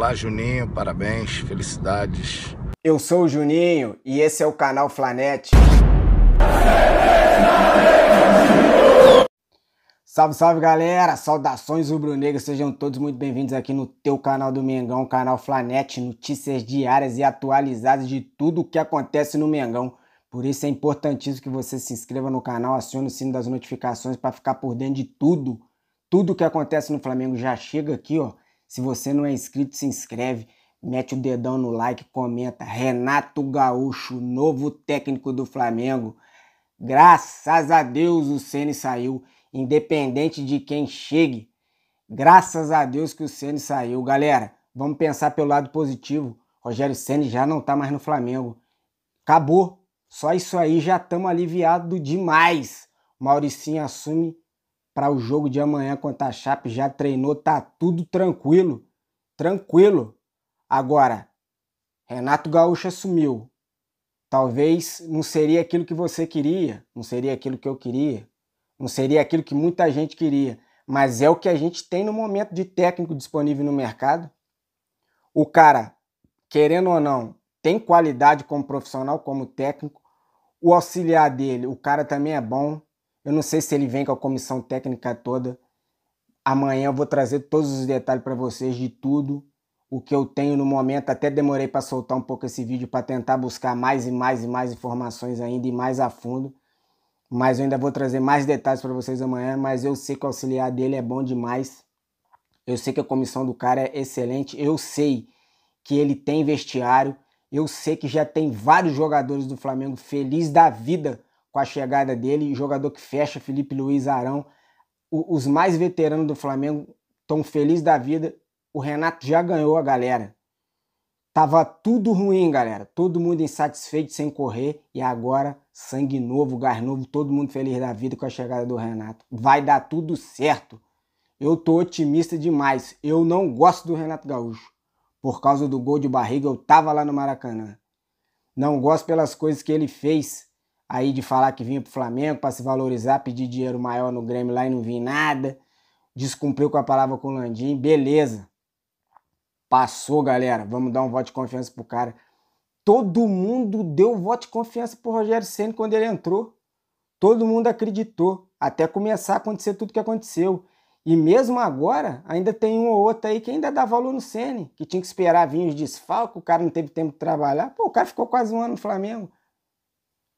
Olá, Juninho, parabéns, felicidades. Eu sou o Juninho e esse é o canal Flanet. Salve, salve galera! Saudações rubro-negras, sejam todos muito bem-vindos aqui no teu canal do Mengão, canal Flanet, notícias diárias e atualizadas de tudo o que acontece no Mengão. Por isso é importantíssimo que você se inscreva no canal, acione o sino das notificações para ficar por dentro de tudo. Tudo o que acontece no Flamengo já chega aqui, ó, se você não é inscrito, se inscreve, mete o dedão no like, comenta. Renato Gaúcho, novo técnico do Flamengo. Graças a Deus o Ceni saiu, independente de quem chegue. Graças a Deus que o Ceni saiu, galera. Vamos pensar pelo lado positivo. Rogério Ceni já não tá mais no Flamengo. Acabou. Só isso aí já estamos aliviado demais. Mauricinho assume para o jogo de amanhã contra a Chape, já treinou, tá tudo tranquilo. Tranquilo. Agora, Renato Gaúcho assumiu. Talvez não seria aquilo que você queria, não seria aquilo que eu queria, não seria aquilo que muita gente queria, mas é o que a gente tem no momento de técnico disponível no mercado. O cara, querendo ou não, tem qualidade como profissional, como técnico. O auxiliar dele, o cara também é bom. Eu não sei se ele vem com a comissão técnica toda. Amanhã eu vou trazer todos os detalhes para vocês de tudo o que eu tenho no momento. Até demorei para soltar um pouco esse vídeo para tentar buscar mais e mais e mais informações ainda e mais a fundo. Mas eu ainda vou trazer mais detalhes para vocês amanhã. Mas eu sei que o auxiliar dele é bom demais. Eu sei que a comissão do cara é excelente. Eu sei que ele tem vestiário. Eu sei que já tem vários jogadores do Flamengo felizes da vida com a chegada dele, jogador que fecha, Felipe Luiz Arão. O, os mais veteranos do Flamengo estão felizes da vida. O Renato já ganhou a galera. Tava tudo ruim, galera. Todo mundo insatisfeito, sem correr. E agora, sangue novo, gás novo, todo mundo feliz da vida com a chegada do Renato. Vai dar tudo certo. Eu tô otimista demais. Eu não gosto do Renato Gaúcho. Por causa do gol de barriga, eu tava lá no Maracanã. Não gosto pelas coisas que ele fez aí de falar que vinha pro Flamengo para se valorizar, pedir dinheiro maior no Grêmio lá e não vinha nada. Descumpriu com a palavra com o Landim, beleza. Passou, galera. Vamos dar um voto de confiança pro cara. Todo mundo deu voto de confiança pro Rogério Senna quando ele entrou. Todo mundo acreditou, até começar a acontecer tudo que aconteceu. E mesmo agora, ainda tem um ou outro aí que ainda dá valor no Senna. que tinha que esperar vir os desfalques, o cara não teve tempo de trabalhar. Pô, o cara ficou quase um ano no Flamengo.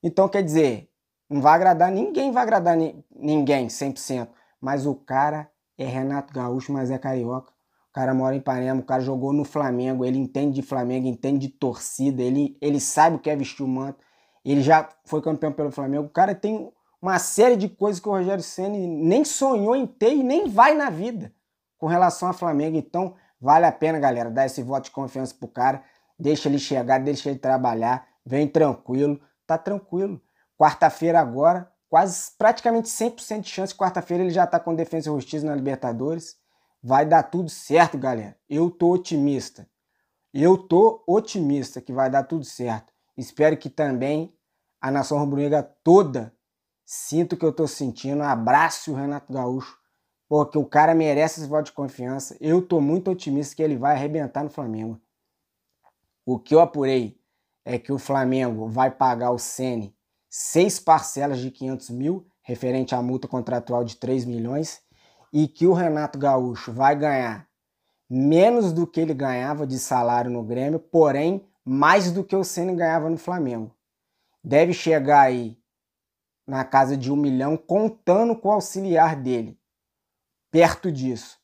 Então, quer dizer, não vai agradar ninguém, vai agradar ni ninguém 100%. Mas o cara é Renato Gaúcho, mas é carioca. O cara mora em Panema, o cara jogou no Flamengo, ele entende de Flamengo, entende de torcida, ele, ele sabe o que é vestir o manto. Ele já foi campeão pelo Flamengo. O cara tem uma série de coisas que o Rogério Ceni nem sonhou em ter e nem vai na vida com relação a Flamengo. Então, vale a pena, galera, dar esse voto de confiança pro cara. Deixa ele chegar, deixa ele trabalhar, vem tranquilo tá tranquilo. Quarta-feira agora, quase praticamente 100% de chance. Quarta-feira ele já tá com defesa e Justiça na Libertadores. Vai dar tudo certo, galera. Eu tô otimista. Eu tô otimista que vai dar tudo certo. Espero que também a nação rubro-negra toda sinta o que eu tô sentindo. Abraço o Renato Gaúcho. Porque o cara merece esse voto de confiança. Eu tô muito otimista que ele vai arrebentar no Flamengo. O que eu apurei é que o Flamengo vai pagar o Sene seis parcelas de 500 mil, referente à multa contratual de 3 milhões, e que o Renato Gaúcho vai ganhar menos do que ele ganhava de salário no Grêmio, porém mais do que o Sene ganhava no Flamengo. Deve chegar aí na casa de um milhão, contando com o auxiliar dele, perto disso.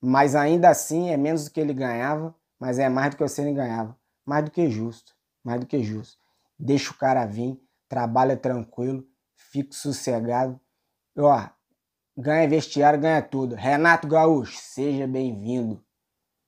Mas ainda assim é menos do que ele ganhava, mas é mais do que o Sene ganhava, mais do que justo mais do que justo. Deixa o cara vir, trabalha tranquilo, fique sossegado. E, ó, ganha vestiário, ganha tudo. Renato Gaúcho, seja bem-vindo.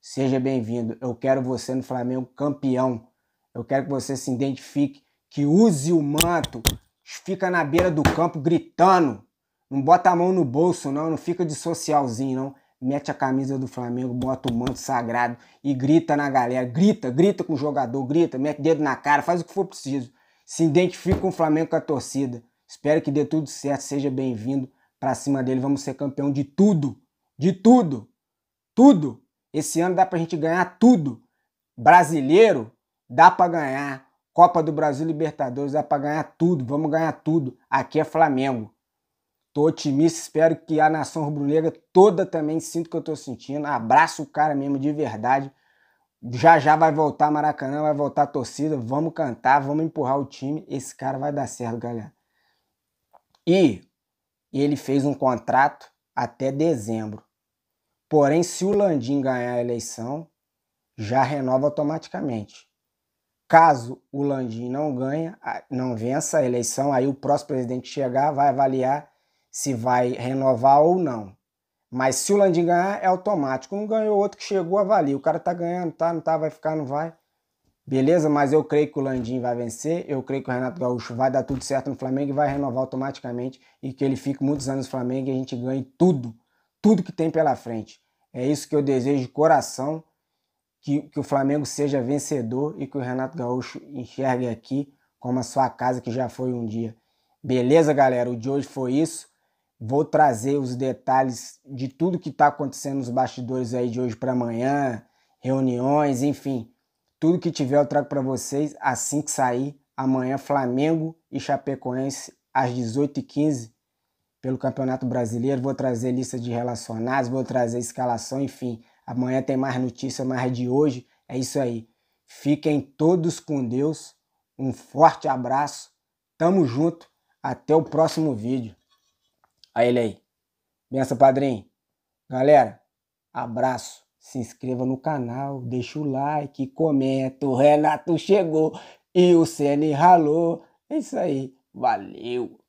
Seja bem-vindo. Eu quero você no Flamengo campeão. Eu quero que você se identifique, que use o manto, fica na beira do campo gritando. Não bota a mão no bolso, não, não fica de socialzinho, não mete a camisa do Flamengo, bota o manto sagrado e grita na galera, grita, grita com o jogador, grita, mete dedo na cara, faz o que for preciso. Se identifica com o Flamengo com a torcida. Espero que dê tudo certo, seja bem-vindo para cima dele, vamos ser campeão de tudo, de tudo. Tudo. Esse ano dá pra gente ganhar tudo. Brasileiro dá pra ganhar. Copa do Brasil, Libertadores dá pra ganhar tudo. Vamos ganhar tudo. Aqui é Flamengo. Tô otimista, espero que a nação rubro-negra toda também sinta o que eu tô sentindo. Abraço o cara mesmo de verdade. Já já vai voltar Maracanã, vai voltar a torcida. Vamos cantar, vamos empurrar o time. Esse cara vai dar certo, galera. E ele fez um contrato até dezembro. Porém, se o Landim ganhar a eleição, já renova automaticamente. Caso o Landim não ganha, não vença a eleição, aí o próximo presidente chegar, vai avaliar se vai renovar ou não. Mas se o Landim ganhar, é automático. Um ganhou, outro que chegou, avalia. O cara tá ganhando, tá, não tá, vai ficar, não vai. Beleza? Mas eu creio que o Landim vai vencer. Eu creio que o Renato Gaúcho vai dar tudo certo no Flamengo e vai renovar automaticamente. E que ele fique muitos anos no Flamengo e a gente ganhe tudo. Tudo que tem pela frente. É isso que eu desejo de coração. Que, que o Flamengo seja vencedor e que o Renato Gaúcho enxergue aqui como a sua casa que já foi um dia. Beleza, galera? O de hoje foi isso. Vou trazer os detalhes de tudo que está acontecendo nos bastidores aí de hoje para amanhã, reuniões, enfim. Tudo que tiver eu trago para vocês assim que sair. Amanhã, Flamengo e Chapecoense, às 18h15, pelo Campeonato Brasileiro. Vou trazer lista de relacionados, vou trazer escalação, enfim. Amanhã tem mais notícia, mais de hoje. É isso aí. Fiquem todos com Deus. Um forte abraço. Tamo junto. Até o próximo vídeo a ele aí. Benção, padrinho. Galera, abraço. Se inscreva no canal, deixa o like, comenta. O Renato chegou e o Ceni ralou. É isso aí. Valeu.